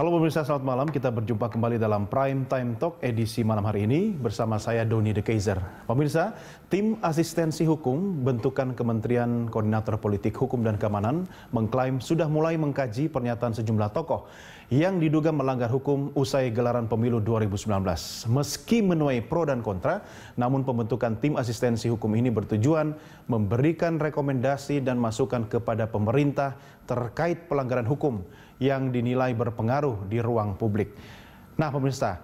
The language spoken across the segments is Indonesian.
Halo pemirsa, selamat malam. Kita berjumpa kembali dalam Prime Time Talk edisi malam hari ini bersama saya Doni De Kaiser. Pemirsa, tim asistensi hukum bentukan Kementerian Koordinator Politik Hukum dan Keamanan mengklaim sudah mulai mengkaji pernyataan sejumlah tokoh yang diduga melanggar hukum usai gelaran pemilu 2019. Meski menuai pro dan kontra, namun pembentukan tim asistensi hukum ini bertujuan memberikan rekomendasi dan masukan kepada pemerintah terkait pelanggaran hukum yang dinilai berpengaruh di ruang publik. Nah, pemirsa,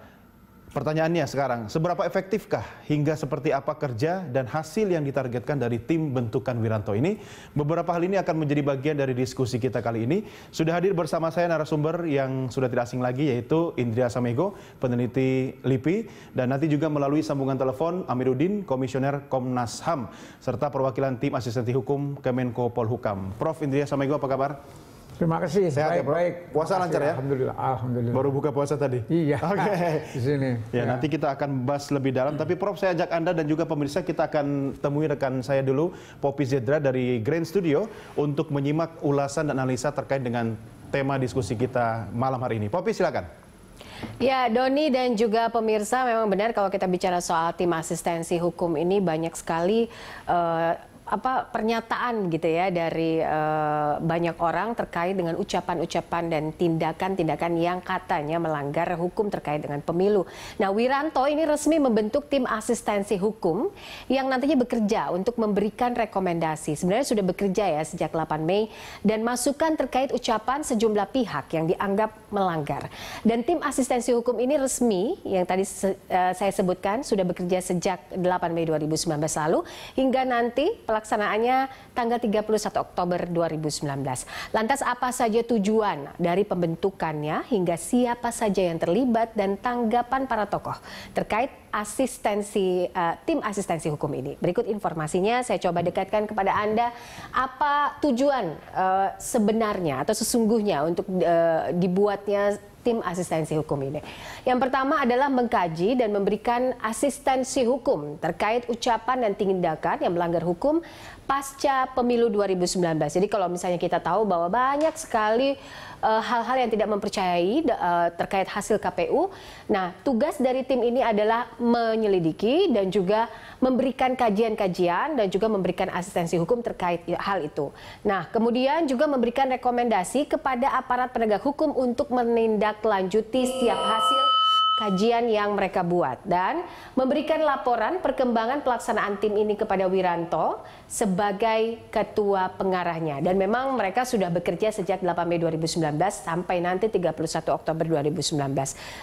pertanyaannya sekarang, seberapa efektifkah hingga seperti apa kerja dan hasil yang ditargetkan dari tim bentukan Wiranto ini? Beberapa hal ini akan menjadi bagian dari diskusi kita kali ini. Sudah hadir bersama saya narasumber yang sudah tidak asing lagi yaitu Indria Samego, peneliti LIPI dan nanti juga melalui sambungan telepon Amiruddin, komisioner Komnas HAM serta perwakilan tim asistensi hukum Kemenko Polhukam. Prof Indria Samego apa kabar? Terima kasih. Sehat ya, baik, ya, bro. baik. Puasa lancar ya? Alhamdulillah. Alhamdulillah. Baru buka puasa tadi. Iya. Oke. Okay. Di sini. Ya, ya, nanti kita akan bahas lebih dalam. Tapi Prof, saya ajak Anda dan juga pemirsa kita akan temui rekan saya dulu, Popi Zedra dari Grand Studio untuk menyimak ulasan dan analisa terkait dengan tema diskusi kita malam hari ini. Popi, silakan. Ya, Doni dan juga pemirsa memang benar kalau kita bicara soal tim asistensi hukum ini banyak sekali uh, apa pernyataan gitu ya dari uh, banyak orang terkait dengan ucapan-ucapan dan tindakan-tindakan yang katanya melanggar hukum terkait dengan pemilu. Nah, Wiranto ini resmi membentuk tim asistensi hukum yang nantinya bekerja untuk memberikan rekomendasi. Sebenarnya sudah bekerja ya sejak 8 Mei dan masukan terkait ucapan sejumlah pihak yang dianggap melanggar. Dan tim asistensi hukum ini resmi yang tadi se uh, saya sebutkan sudah bekerja sejak 8 Mei 2019 lalu hingga nanti pelaksanaannya tanggal 31 Oktober 2019. Lantas apa saja tujuan dari pembentukannya hingga siapa saja yang terlibat dan tanggapan para tokoh terkait asistensi uh, tim asistensi hukum ini. Berikut informasinya saya coba dekatkan kepada Anda apa tujuan uh, sebenarnya atau sesungguhnya untuk uh, dibuatnya tim asistensi hukum ini. Yang pertama adalah mengkaji dan memberikan asistensi hukum terkait ucapan dan tindakan yang melanggar hukum pasca pemilu 2019. Jadi kalau misalnya kita tahu bahwa banyak sekali eh, hal-hal uh, yang tidak mempercayai uh, terkait hasil KPU. Nah, tugas dari tim ini adalah menyelidiki dan juga memberikan kajian-kajian dan juga memberikan asistensi hukum terkait hal itu. Nah, kemudian juga memberikan rekomendasi kepada aparat penegak hukum untuk menindak lanjuti setiap hasil kajian yang mereka buat dan memberikan laporan perkembangan pelaksanaan tim ini kepada Wiranto sebagai ketua pengarahnya dan memang mereka sudah bekerja sejak 8 Mei 2019 sampai nanti 31 Oktober 2019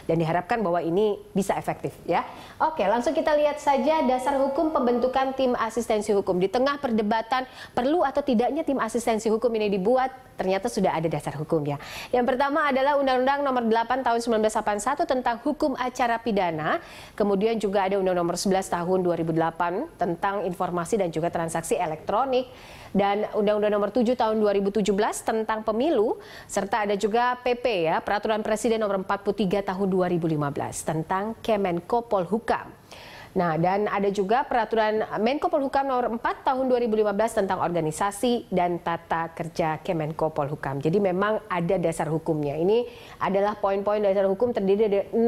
dan diharapkan bahwa ini bisa efektif ya. Oke, langsung kita lihat saja dasar hukum pembentukan tim asistensi hukum di tengah perdebatan perlu atau tidaknya tim asistensi hukum ini dibuat ternyata sudah ada dasar hukumnya. Yang pertama adalah Undang-Undang Nomor 8 Tahun 1981 tentang hukum hukum acara pidana. Kemudian juga ada Undang undang Nomor 11 Tahun 2008 tentang informasi dan juga transaksi elektronik dan Undang-Undang Nomor 7 Tahun 2017 tentang pemilu serta ada juga PP ya Peraturan Presiden Nomor 43 Tahun 2015 tentang Kemenko Polhukam. Nah, dan ada juga peraturan Menko Polhukam nomor 4 tahun 2015 tentang organisasi dan tata kerja Kemenko Polhukam. Jadi memang ada dasar hukumnya. Ini adalah poin-poin dasar hukum terdiri dari 6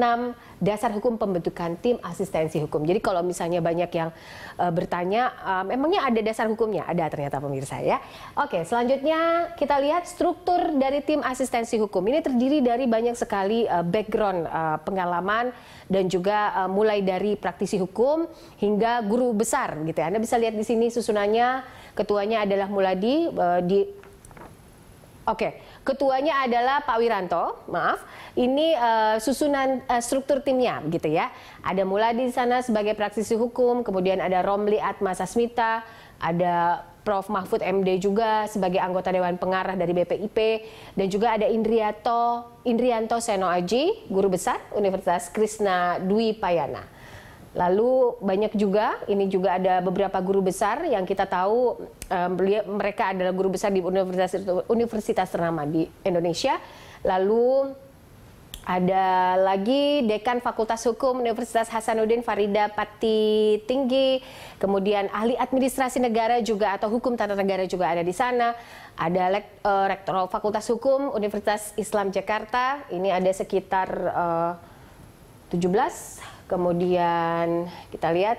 dasar hukum pembentukan tim asistensi hukum. Jadi kalau misalnya banyak yang uh, bertanya, um, emangnya ada dasar hukumnya? Ada ternyata pemirsa ya. Oke, selanjutnya kita lihat struktur dari tim asistensi hukum. Ini terdiri dari banyak sekali uh, background uh, pengalaman dan juga uh, mulai dari praktisi hukum hukum hingga guru besar gitu ya. Anda bisa lihat di sini susunannya ketuanya adalah Muladi uh, di Oke, okay. ketuanya adalah Pak Wiranto, maaf. Ini uh, susunan uh, struktur timnya, gitu ya. Ada Muladi di sana sebagai praktisi hukum, kemudian ada Romli Atma Sasmita, ada Prof. Mahfud MD juga sebagai anggota Dewan Pengarah dari BPIP, dan juga ada Indrianto, Indrianto Seno Aji, Guru Besar Universitas Krishna Dwi Payana. Lalu banyak juga, ini juga ada beberapa guru besar yang kita tahu um, mereka adalah guru besar di universitas universitas ternama di Indonesia. Lalu ada lagi dekan Fakultas Hukum Universitas Hasanuddin Farida Pati Tinggi, kemudian ahli administrasi negara juga atau hukum tata negara juga ada di sana. Ada uh, rektor Fakultas Hukum Universitas Islam Jakarta, ini ada sekitar eh, uh, 17 Kemudian kita lihat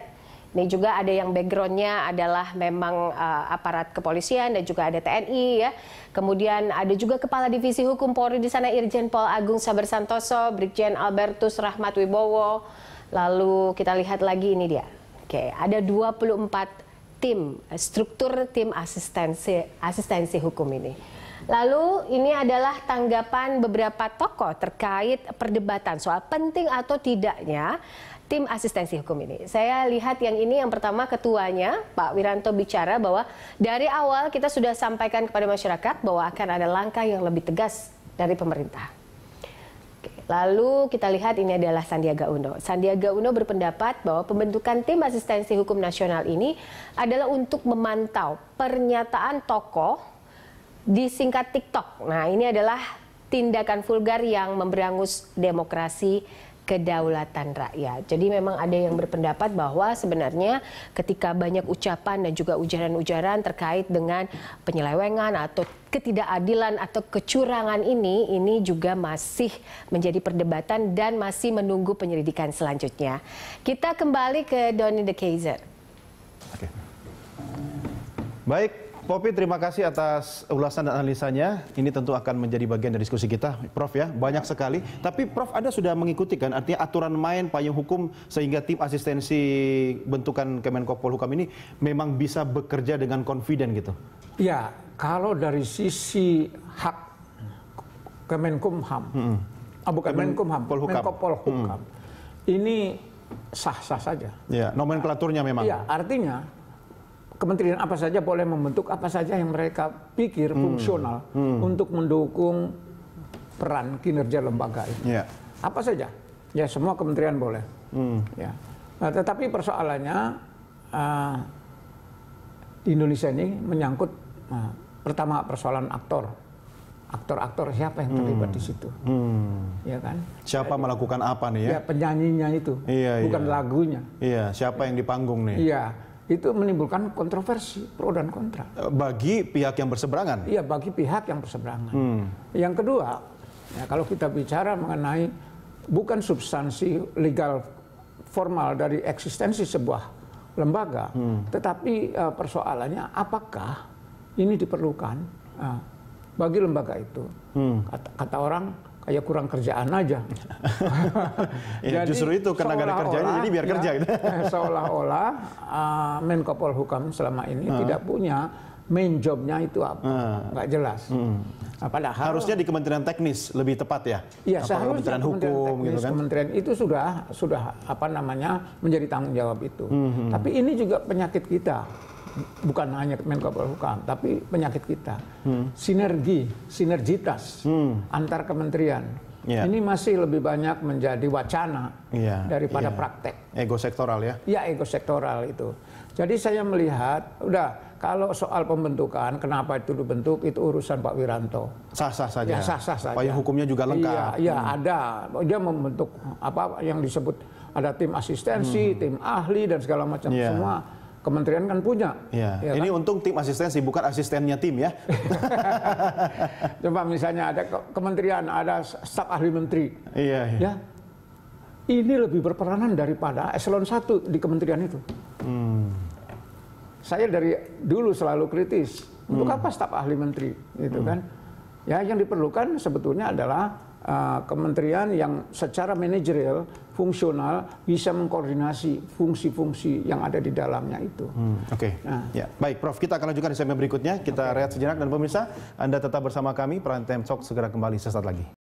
ini juga ada yang backgroundnya adalah memang uh, aparat kepolisian dan juga ada TNI ya. Kemudian ada juga Kepala Divisi Hukum Polri di sana Irjen Pol Agung Sabar Santoso, Brigjen Albertus Rahmat Wibowo. Lalu kita lihat lagi ini dia. Oke, ada 24 tim, eh, struktur tim asistensi asistensi hukum ini. Lalu ini adalah tanggapan beberapa tokoh terkait perdebatan soal penting atau tidaknya tim asistensi hukum ini. Saya lihat yang ini yang pertama ketuanya Pak Wiranto bicara bahwa dari awal kita sudah sampaikan kepada masyarakat bahwa akan ada langkah yang lebih tegas dari pemerintah. Lalu kita lihat ini adalah Sandiaga Uno. Sandiaga Uno berpendapat bahwa pembentukan tim asistensi hukum nasional ini adalah untuk memantau pernyataan tokoh disingkat TikTok. Nah, ini adalah tindakan vulgar yang memberangus demokrasi kedaulatan rakyat. Jadi memang ada yang berpendapat bahwa sebenarnya ketika banyak ucapan dan juga ujaran-ujaran terkait dengan penyelewengan atau ketidakadilan atau kecurangan ini ini juga masih menjadi perdebatan dan masih menunggu penyelidikan selanjutnya. Kita kembali ke Donny the Kaiser. Oke. Baik, Popi, terima kasih atas ulasan dan analisanya. Ini tentu akan menjadi bagian dari diskusi kita, Prof ya. Banyak sekali. Tapi Prof, Anda sudah mengikuti kan? Artinya aturan main payung hukum sehingga tim asistensi bentukan Kemenko Polhukam ini memang bisa bekerja dengan confident gitu? Ya, kalau dari sisi hak Kemenkumham, hmm. ah, bukan Kemen, Menkumham, Polhukam. hmm. ini sah-sah saja. Ya, nomenklaturnya memang. Ya, artinya kementerian apa saja boleh membentuk apa saja yang mereka pikir hmm. fungsional hmm. untuk mendukung peran kinerja lembaga itu. Ya. Apa saja? Ya semua kementerian boleh. Hmm. Ya. Nah, tetapi persoalannya uh, di Indonesia ini menyangkut uh, pertama persoalan aktor. Aktor-aktor siapa yang terlibat hmm. di situ? Hmm. Ya kan? Siapa Jadi, melakukan apa nih ya? Ya penyanyinya itu, iya, iya. bukan iya. lagunya. Iya, siapa yang di panggung nih? Iya itu menimbulkan kontroversi pro dan kontra. Eh, bagi pihak yang berseberangan? Iya, bagi pihak yang berseberangan. Hmm. Yang kedua, ya, kalau kita bicara mengenai bukan substansi legal formal dari eksistensi sebuah lembaga, hmm. tetapi uh, persoalannya apakah ini diperlukan uh, bagi lembaga itu? Hmm. Kata, kata orang kayak kurang kerjaan aja. ya, jadi, justru itu karena gak ada kerjanya jadi biar ya, kerja gitu. Eh, seolah-olah uh, Menko Polhukam selama ini uh. tidak punya main jobnya itu apa ah. nggak uh. jelas. Hmm. Nah, padahal harusnya di Kementerian Teknis lebih tepat ya. Iya, seharusnya Kementerian Hukum gitu teknis, gitu kan. Kementerian itu sudah sudah apa namanya menjadi tanggung jawab itu. Hmm. hmm, hmm. Tapi ini juga penyakit kita bukan hanya Menko Polhukam, tapi penyakit kita. Hmm. Sinergi, sinergitas hmm. antar kementerian. Yeah. Ini masih lebih banyak menjadi wacana yeah. daripada yeah. praktek. Ego sektoral ya? Ya, ego sektoral itu. Jadi saya melihat, udah kalau soal pembentukan, kenapa itu dibentuk, itu urusan Pak Wiranto. Sah-sah saja. Ya, sah-sah saja. Payung hukumnya juga iya, lengkap. Iya, ya, hmm. ada. Dia membentuk apa yang disebut ada tim asistensi, hmm. tim ahli dan segala macam yeah. semua kementerian kan punya. Ya. Ya, Ini kan? untung tim asistensi bukan asistennya tim ya. Coba misalnya ada kementerian, ada staf ahli menteri. Iya. Ya. ya. Ini lebih berperanan daripada eselon satu di kementerian itu. Hmm. Saya dari dulu selalu kritis. Untuk hmm. apa staf ahli menteri gitu hmm. kan? Ya yang diperlukan sebetulnya adalah uh, kementerian yang secara manajerial fungsional bisa mengkoordinasi fungsi-fungsi yang ada di dalamnya itu. Hmm, Oke. Okay. Nah. Ya, baik, Prof. Kita akan lanjutkan di segmen berikutnya. Kita okay. rehat sejenak dan pemirsa, Anda tetap bersama kami. Peran Time Talk segera kembali sesaat lagi.